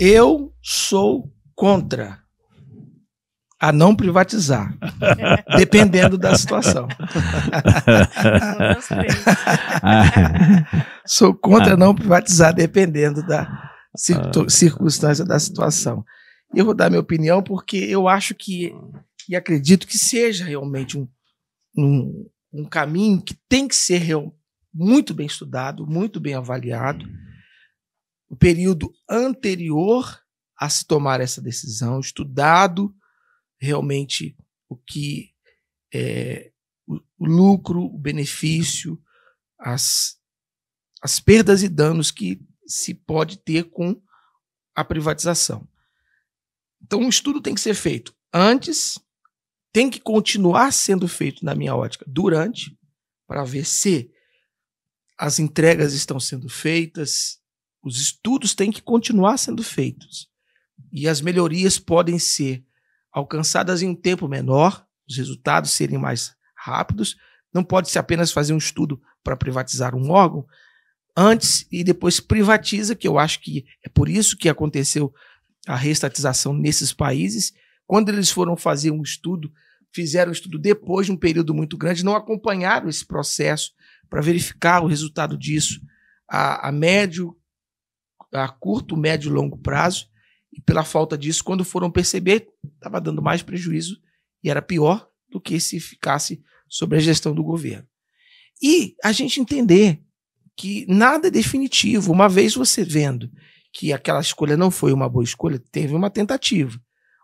Eu sou contra a não privatizar, dependendo da situação. sou contra ah. não privatizar, dependendo da ah. circunstância da situação. Eu vou dar minha opinião porque eu acho que e acredito que seja realmente um, um, um caminho que tem que ser real, muito bem estudado, muito bem avaliado o período anterior a se tomar essa decisão, estudado realmente o que é, o, o lucro, o benefício, as, as perdas e danos que se pode ter com a privatização. Então, um estudo tem que ser feito antes, tem que continuar sendo feito, na minha ótica, durante, para ver se as entregas estão sendo feitas, os estudos têm que continuar sendo feitos. E as melhorias podem ser alcançadas em um tempo menor, os resultados serem mais rápidos. Não pode-se apenas fazer um estudo para privatizar um órgão, antes e depois privatiza, que eu acho que é por isso que aconteceu a reestatização nesses países. Quando eles foram fazer um estudo, fizeram o estudo depois de um período muito grande, não acompanharam esse processo para verificar o resultado disso a, a médio, a curto, médio e longo prazo. E pela falta disso, quando foram perceber, estava dando mais prejuízo e era pior do que se ficasse sobre a gestão do governo. E a gente entender que nada é definitivo. Uma vez você vendo que aquela escolha não foi uma boa escolha, teve uma tentativa.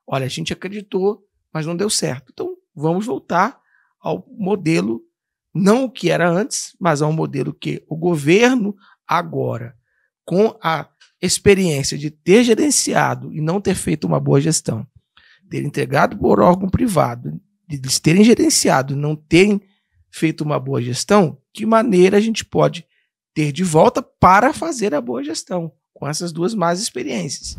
Olha, a gente acreditou, mas não deu certo. Então, vamos voltar ao modelo, não o que era antes, mas ao modelo que o governo agora com a experiência de ter gerenciado e não ter feito uma boa gestão, ter entregado por órgão privado, de eles terem gerenciado e não terem feito uma boa gestão, que maneira a gente pode ter de volta para fazer a boa gestão com essas duas más experiências?